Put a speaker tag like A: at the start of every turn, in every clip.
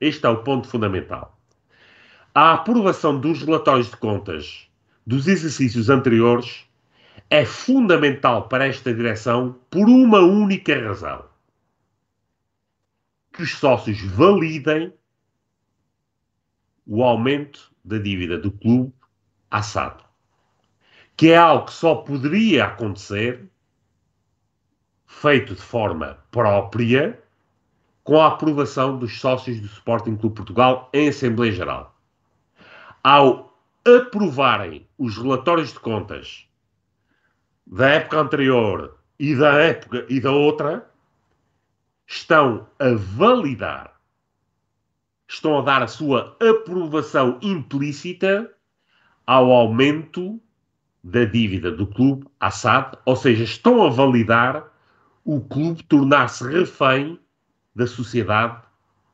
A: Este é o ponto fundamental. A aprovação dos relatórios de contas dos exercícios anteriores é fundamental para esta direção por uma única razão: que os sócios validem o aumento da dívida do clube à que é algo que só poderia acontecer feito de forma própria com a aprovação dos sócios do Sporting Clube Portugal em Assembleia Geral. Ao aprovarem os relatórios de contas da época anterior e da época e da outra, estão a validar, estão a dar a sua aprovação implícita ao aumento da dívida do clube à SAD, ou seja, estão a validar o clube tornar-se refém da Sociedade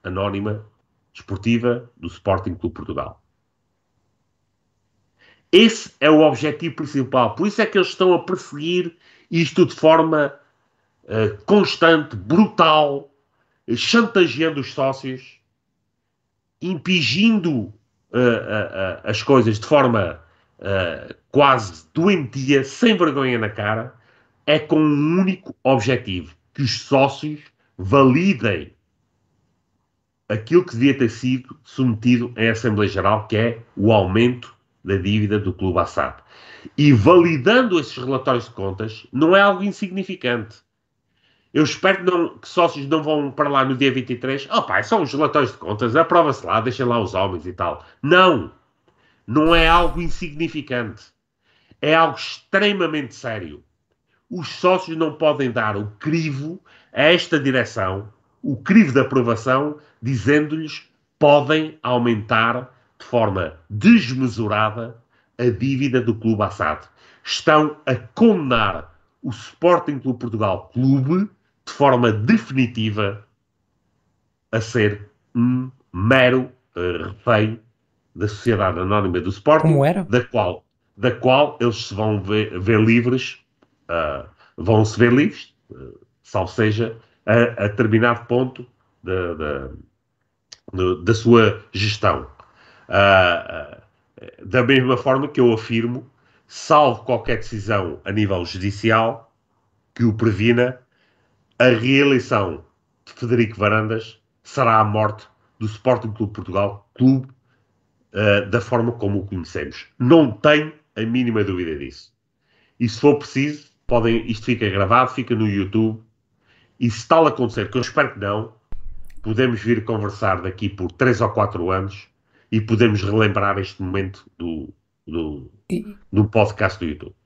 A: Anónima Desportiva do Sporting Clube Portugal. Esse é o objetivo principal. Por isso é que eles estão a perseguir isto de forma uh, constante, brutal, chantageando os sócios, impingindo uh, uh, as coisas de forma eh, quase doentia, sem vergonha na cara. É com um único objetivo: que os sócios validem aquilo que devia ter sido submetido em Assembleia Geral, que é o aumento da dívida do Clube ASAP. E validando esses relatórios de contas, não é algo insignificante. Eu espero que, não, que sócios não vão para lá no dia 23. Oh, pá, são os relatórios de contas, aprova-se lá, deixem lá os homens e tal. Não! Não é algo insignificante. É algo extremamente sério os sócios não podem dar o crivo a esta direção, o crivo de aprovação, dizendo-lhes podem aumentar de forma desmesurada a dívida do Clube Assado. Estão a condenar o Sporting Clube Portugal Clube de forma definitiva a ser um mero uh, refém da sociedade anónima do Sporting, da qual da qual eles se vão ver, ver livres uh, ah, vão se ver livres, uh, salvo seja a, a determinado ponto da, da, sua gestão. Uh, da mesma forma que eu afirmo, salvo qualquer decisão a nível judicial que o previna, a reeleição de Federico Varandas será a morte do Sporting Clube Portugal, clube uh, da forma como o conhecemos. Não tenho a mínima dúvida disso. E se for preciso, podem, isto fica gravado, fica no YouTube. E se tal acontecer, que eu espero que não, podemos vir conversar daqui por 3 ou 4 anos e podemos relembrar este momento do, do, e... do podcast do YouTube.